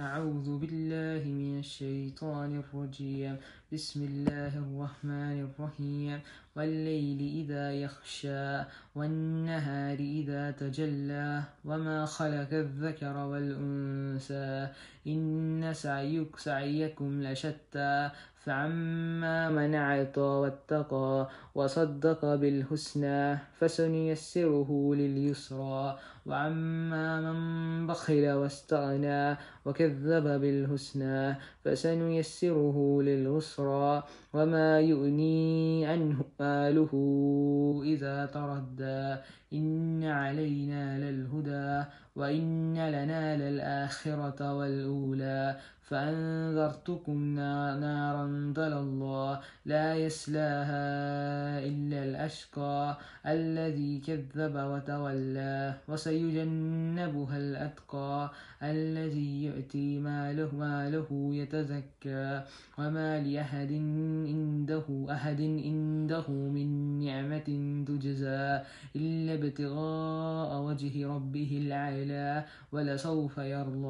أعوذ بالله من الشيطان الرجيم بسم الله الرحمن الرحيم والليل إذا يخشى والنهار إذا تجلى وما خلق الذكر والأنثى إن سعيك سعيكم لشتى فعما من اعطى واتقى وصدق بالحسنى فسنيسره لليسرى وعما من بخل واستغنى وكذب بالحسنى فسنيسره للعسرى وما يؤني عنه ماله إذا تردى إن علينا للهدى وإن لنا للآخرة والأولى فأنذرتكم نارا ضل الله لا يسلاها إلا الأشقى الذي كذب وتولى وسيجنبها الأتقى الذي يؤتي ماله ماله يتزكى وما لأحد عنده أحد عنده من نعمة تجزى إلا ابتغاء وجه ربه العلى ولسوف يرضى